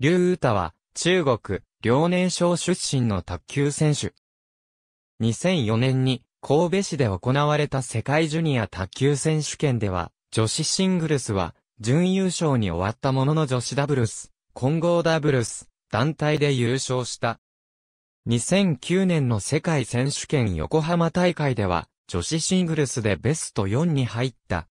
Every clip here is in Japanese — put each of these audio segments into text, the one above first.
劉歌は、中国、遼寧省出身の卓球選手。2004年に、神戸市で行われた世界ジュニア卓球選手権では、女子シングルスは、準優勝に終わったものの女子ダブルス、混合ダブルス、団体で優勝した。2009年の世界選手権横浜大会では、女子シングルスでベスト4に入った。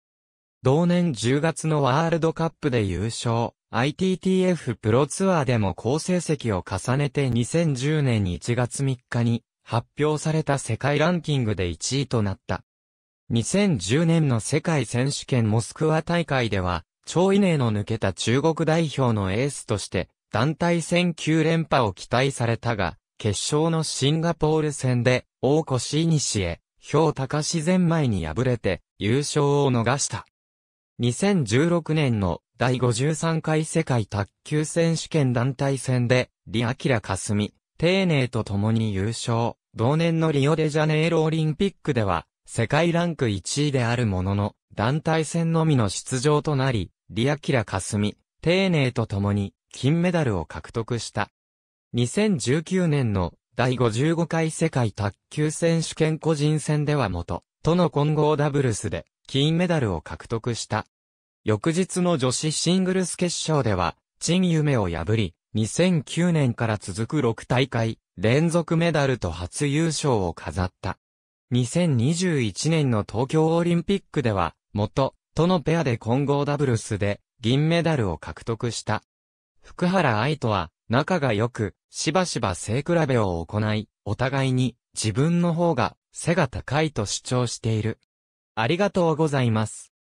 同年10月のワールドカップで優勝。ITTF プロツアーでも好成績を重ねて2010年1月3日に発表された世界ランキングで1位となった。2010年の世界選手権モスクワ大会では、超異例の抜けた中国代表のエースとして、団体戦9連覇を期待されたが、決勝のシンガポール戦で、大越イニシエ、氷高自前前に敗れて、優勝を逃した。2016年の第53回世界卓球選手権団体戦で、リアキラカスミ、丁寧と共に優勝。同年のリオデジャネイロオリンピックでは、世界ランク1位であるものの、団体戦のみの出場となり、リアキラカスミ、丁寧と共に、金メダルを獲得した。2019年の第55回世界卓球選手権個人戦では元、との混合ダブルスで、金メダルを獲得した。翌日の女子シングルス決勝では、陳夢を破り、2009年から続く6大会、連続メダルと初優勝を飾った。2021年の東京オリンピックでは、元、とのペアで混合ダブルスで、銀メダルを獲得した。福原愛とは、仲が良く、しばしば背比べを行い、お互いに、自分の方が、背が高いと主張している。ありがとうございます。